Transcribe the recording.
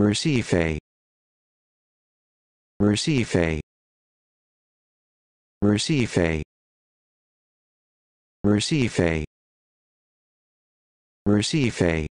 Recife Recife Recife Recife Recife